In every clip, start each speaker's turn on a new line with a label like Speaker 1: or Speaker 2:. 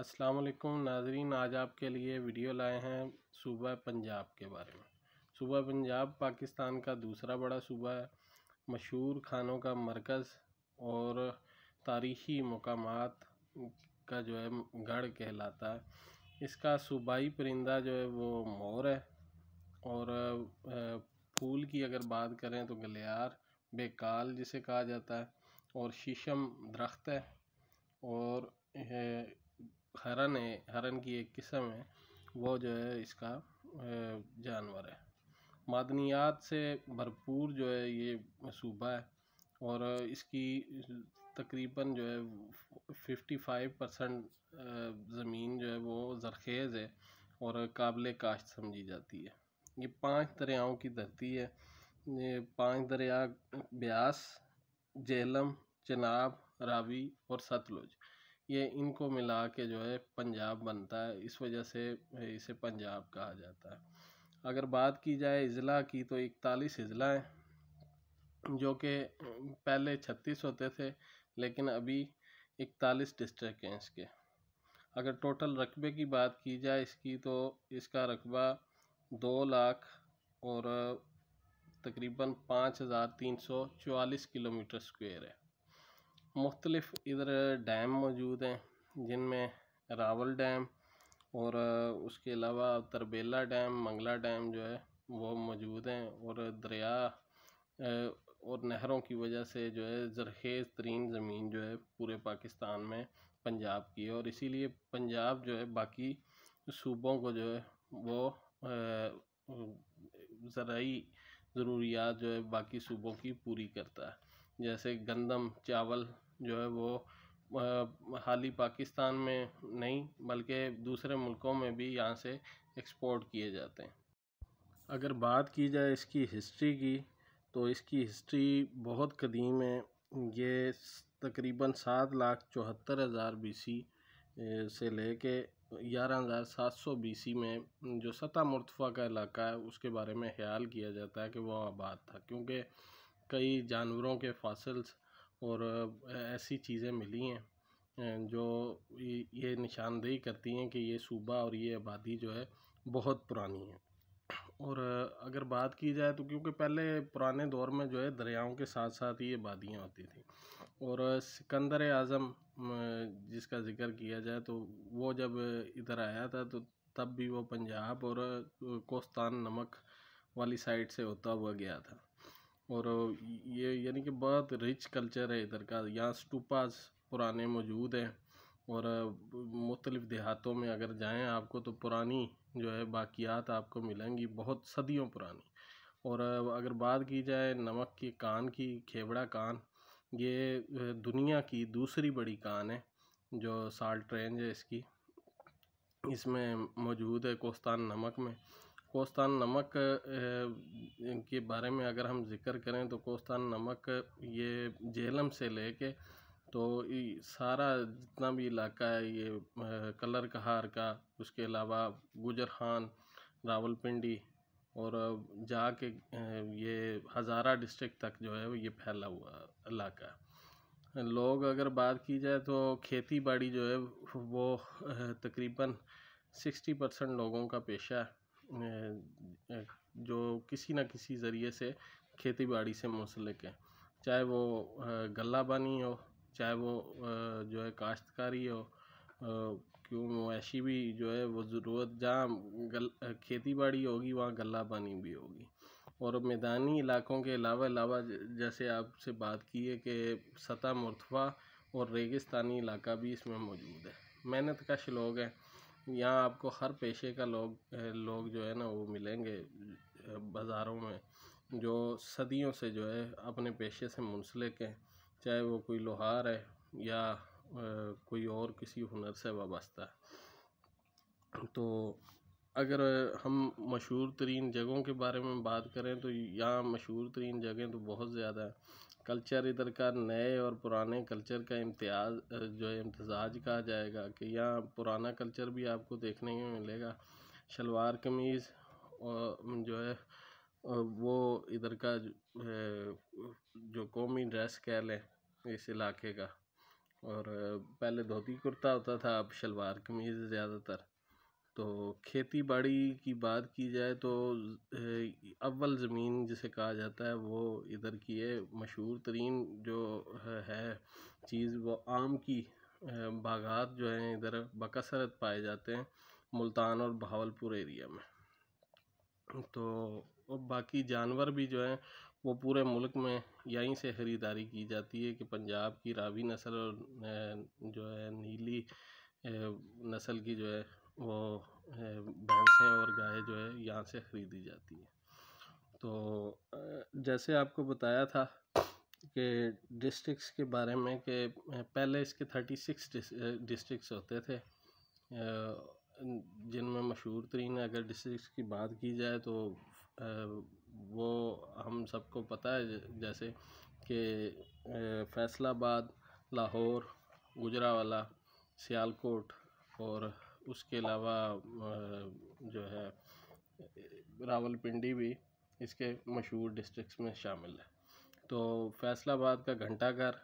Speaker 1: अस्सलाम वालेकुम नाजरीन आज आपके लिए वीडियो लाए हैं सूबा पंजाब के बारे में सूबा पंजाब पाकिस्तान का दूसरा बड़ा सूबा है मशहूर खानों का मरकज़ और तारीखी मकाम का जो है गढ़ कहलाता है इसका सूबाई परिंदा जो है वो मोर है और फूल की अगर बात करें तो गलियार बेकाल जिसे कहा जाता है और शीशम दरख्त है और हरन है हरन की एक किस्म है वो जो है इसका जानवर है मादनियात से भरपूर जो है ये सूबा है और इसकी तकरीबन जो है फिफ्टी फाइव परसेंट ज़मीन जो है वो जरखेज़ है और काबिल काश्त समझी जाती है ये पांच दरियाओं की धरती है ये पांच दरिया ब्यास जेलम चनाब रावी और सतलुज ये इनको मिला के जो है पंजाब बनता है इस वजह से इसे पंजाब कहा जाता है अगर बात की जाए अज़ला की तो इकतालीस अज़ला हैं जो कि पहले छत्तीस होते थे लेकिन अभी इकतालीस डिस्ट्रिक्ट हैं इसके अगर टोटल रकबे की बात की जाए इसकी तो इसका रकबा दो लाख और तकरीबन पाँच हज़ार तीन सौ चवालीस किलोमीटर स्क्वेयर है मुख्तलिफ़ इधर डैम मौजूद हैं जिनमें रावल डैम और उसके अलावा तरबेला डैम मंगला डैम जो है वो मौजूद हैं और दरिया और नहरों की वजह से जो है जरखेज़ तरीन ज़मीन जो है पूरे पाकिस्तान में पंजाब की है और इसीलिए पंजाब जो है बाकी सूबों को जो है वो ज़रूरी ज़रूरियात जो है बाकी सूबों की पूरी करता है जैसे गंदम चावल जो है वो हाल ही पाकिस्तान में नहीं बल्कि दूसरे मुल्कों में भी यहाँ से एक्सपोर्ट किए जाते हैं अगर बात की जाए इसकी हिस्ट्री की तो इसकी हिस्ट्री बहुत कदीम है ये तकरीबन सात लाख चौहत्तर हज़ार बी से लेके ग्यारह हज़ार सात सौ बी में जो सतह मुर्तफ़ा का इलाका है उसके बारे में ख्याल किया जाता है कि वह आबाद था क्योंकि कई जानवरों के फॉसिल्स और ऐसी चीज़ें मिली हैं जो ये निशानदेही करती हैं कि ये सूबा और ये आबादी जो है बहुत पुरानी है और अगर बात की जाए तो क्योंकि पहले पुराने दौर में जो है दरियाओं के साथ साथ ये आबादियाँ होती थी और सिकंदर आज़म जिसका ज़िक्र किया जाए तो वो जब इधर आया था तो तब भी वो पंजाब और कोस्तान नमक वाली साइड से होता हुआ गया था और ये यानी कि बहुत रिच कल्चर है इधर का यहाँ स्टूपाज पुराने मौजूद हैं और मुख्तलिफ़ देहातों में अगर जाएं आपको तो पुरानी जो है बाकियात आपको मिलेंगी बहुत सदियों पुरानी और अगर बात की जाए नमक की कान की खेवड़ा कान ये दुनिया की दूसरी बड़ी कान है जो साल्ट रेंज है इसकी इसमें मौजूद है कोस्तान नमक में कोस्तान नमक के बारे में अगर हम जिक्र करें तो कोस्तान नमक ये झेलम से लेके तो सारा जितना भी इलाका है ये कलर कहार का उसके अलावा गुजर खान रावलपिंडी और जा के ये हज़ारा डिस्ट्रिक्ट तक जो है ये फैला हुआ इलाका है लोग अगर बात की जाए तो खेती बाड़ी जो है वो तकरीबन सिक्सटी परसेंट लोगों का पेशा है जो किसी न किसी ज़रिए से खेती बाड़ी से मुसलिक हैं चाहे वो गला बानी हो चाहे वो जो है काश्तकारी हो क्यों ऐसी भी जो है वो ज़रूरत जहाँ गल खेती बाड़ी होगी वहाँ गला बानी भी होगी और मैदानी इलाकों के अलावा अलावा जैसे आपसे बात की है कि सतह मरतबा और रेगिस्तानी इलाका भी इसमें मौजूद है मेहनत का श्लोक है यहाँ आपको हर पेशे का लोग लोग जो है ना वो मिलेंगे बाज़ारों में जो सदियों से जो है अपने पेशे से मुंसलिक हैं चाहे वो कोई लोहार है या कोई और किसी हुनर से वाबस्ता है तो अगर हम मशहूर तरीन जगहों के बारे में बात करें तो यहाँ मशहूर तरीन जगहें तो बहुत ज़्यादा हैं कल्चर इधर का नए और पुराने कल्चर का इम्तियाज जो है इम्तजाज कहा जाएगा कि यहाँ पुराना कल्चर भी आपको देखने को मिलेगा शलवार कमीज़ और जो है वो इधर का जो कौमी ड्रेस कह लें इस इलाके का और पहले धोती कुर्ता होता था अब शलवार कमीज़ ज़्यादातर तो खेती बाड़ी की बात की जाए तो अव्वल ज़मीन जिसे कहा जाता है वो इधर की है मशहूर तरीन जो है चीज़ वो आम की बागात जो हैं इधर बकसरत पाए जाते हैं मुल्तान और भावलपुर एरिया में तो और बाकी जानवर भी जो हैं वो पूरे मुल्क में यहीं से ख़रीदारी की जाती है कि पंजाब की रावी नस्ल और जो है नीली नस्ल की जो है वो भैंसें और गाय जो है यहाँ से ख़रीदी जाती है तो जैसे आपको बताया था कि डिस्ट्रिक्स के बारे में कि पहले इसके थर्टी सिक्स डिस्ट्रिक्स होते थे जिनमें मशहूर तरीन अगर डिस्ट्रिक्स की बात की जाए तो वो हम सबको पता है जैसे कि फैसलाबाद लाहौर गुजरावाला सियालकोट और उसके अलावा जो है रावलपिंडी भी इसके मशहूर डिस्ट्रिक्ट्स में शामिल है तो फैसलाबाद का घंटाघर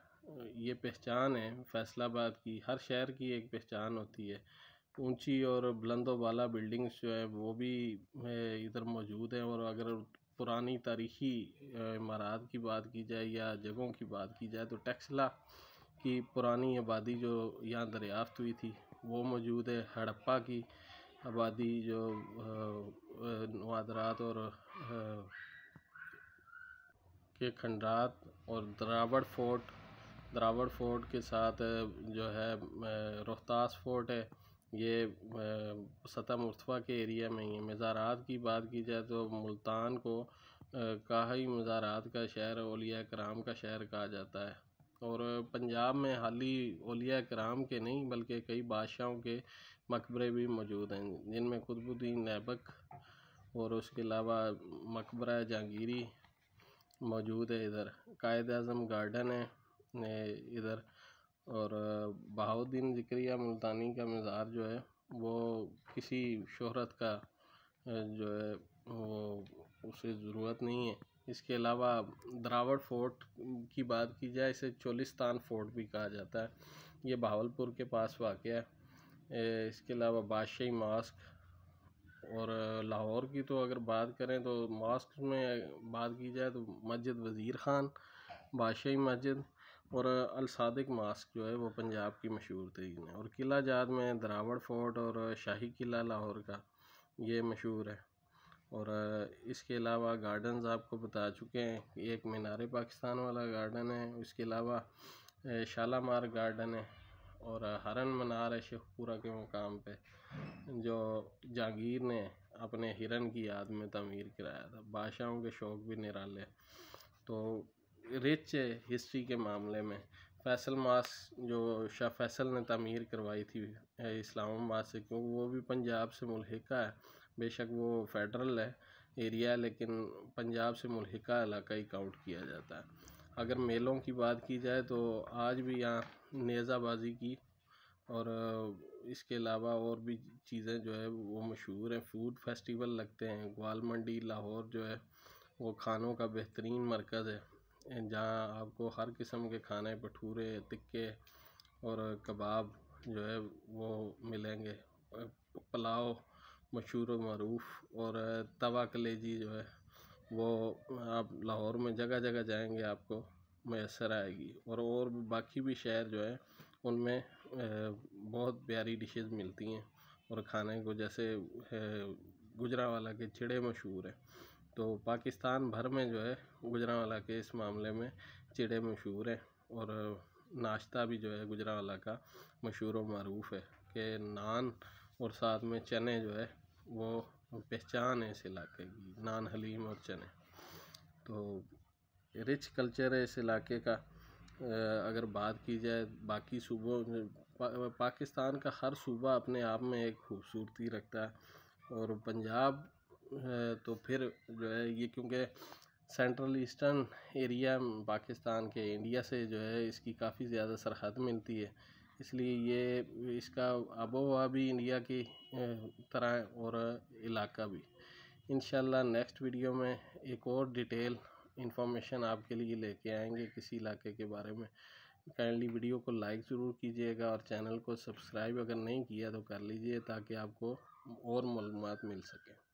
Speaker 1: ये पहचान है फैसलाबाद की हर शहर की एक पहचान होती है ऊंची और बुलंदों वाला बिल्डिंग्स जो है वो भी इधर मौजूद हैं और अगर पुरानी तारीखी इमारात की बात की जाए या जगहों की बात की जाए तो टैक्सला की पुरानी आबादी जो यहाँ दरियाफ्त हुई थी वो मौजूद है हड़प्पा की आबादी जो नवादरात और के खंडरात और द्रावड़ फोर्ट द्रावड़ फोर्ट के साथ जो है रोहतास फोर्ट है ये सतह मुर्तफ़ा के एरिया में ही है मज़ारात की बात की जाए तो मुल्तान को काही मज़ारात का शहर ओलिया कराम का शहर कहा जाता है और पंजाब में हाल ही ओलिया कराम के नहीं बल्कि कई बादशाहों के मकबरे भी मौजूद हैं जिनमें कुतुबुद्दीन ऐबक और उसके अलावा मकबरा जहांगीरी मौजूद है इधर कायद अजम गार्डन है इधर और बहाउद्दीन जिक्रिया मुल्तानी का मज़ार जो है वो किसी शहरत का जो है वो उसे ज़रूरत नहीं है इसके अलावा द्रावड़ फोर्ट की बात की जाए इसे चोलिस्तान फोर्ट भी कहा जाता है ये बहावलपुर के पास वाक़ है इसके अलावा बादशाही मास्क और लाहौर की तो अगर बात करें तो मास्क में बात की जाए तो मस्जिद वज़ीर ख़ान बादशाही मस्जिद और अल मास्क जो है वो पंजाब की मशहूर तरीन है और किला जात में द्रावड़ फोर्ट और शाही किला लाहौर का ये मशहूर है और इसके अलावा गार्डन्स आपको बता चुके हैं एक मीनार पाकिस्तान वाला गार्डन है इसके अलावा शालामार गार्डन है और हरन मनार है शेखपुरा के मुकाम पे जो जहांगीर ने अपने हिरन की याद में तमीर कराया था बादशाहों के शौक़ भी निराले तो रिच है हिस्ट्री के मामले में फैसल मास जो शाह फैसल ने तमीर करवाई थी इस्लामाबाद से क्योंकि वो भी पंजाब से मुलहिका है बेशक वो फेडरल है एरिया लेकिन पंजाब से मुलहिका इलाका ही काउंट किया जाता है अगर मेलों की बात की जाए तो आज भी यहाँ नेज़ाबाजी की और इसके अलावा और भी चीज़ें जो है वो मशहूर हैं फूड फेस्टिवल लगते हैं ग्वाल मंडी लाहौर जो है वो खानों का बेहतरीन मरकज़ है जहाँ आपको हर किस्म के खाने भटूरे तिक्के और कबाब जो है वो मिलेंगे पुलाव मशहूर मरूफ़ और तवा कलेजी जो है वो आप लाहौर में जगह जगह जाएंगे आपको मैसर आएगी और और बाकी भी शहर जो है उनमें बहुत प्यारी डिशेस मिलती हैं और खाने को जैसे गुजरावाला के चिड़े मशहूर हैं तो पाकिस्तान भर में जो है गुजरावाला के इस मामले में चिड़े मशहूर हैं और नाश्ता भी जो है गुजरावाला का मशहूर व मरूफ़ है कि नान और साथ में चने जो है वो पहचान है इस इलाके की नान हलीम और चने तो रिच कल्चर है इस इलाके का अगर बात की जाए बाकी सूबों पा, पाकिस्तान का हर सूबा अपने आप में एक खूबसूरती रखता है और पंजाब तो फिर जो है ये क्योंकि सेंट्रल ईस्टर्न एरिया पाकिस्तान के इंडिया से जो है इसकी काफ़ी ज़्यादा सरहद मिलती है इसलिए ये इसका आबोहवा भी इंडिया की तरह और इलाका भी इन नेक्स्ट वीडियो में एक और डिटेल इन्फॉर्मेशन आपके लिए लेके आएंगे किसी इलाके के बारे में काइंडली वीडियो को लाइक ज़रूर कीजिएगा और चैनल को सब्सक्राइब अगर नहीं किया तो कर लीजिए ताकि आपको और मालूम मिल सके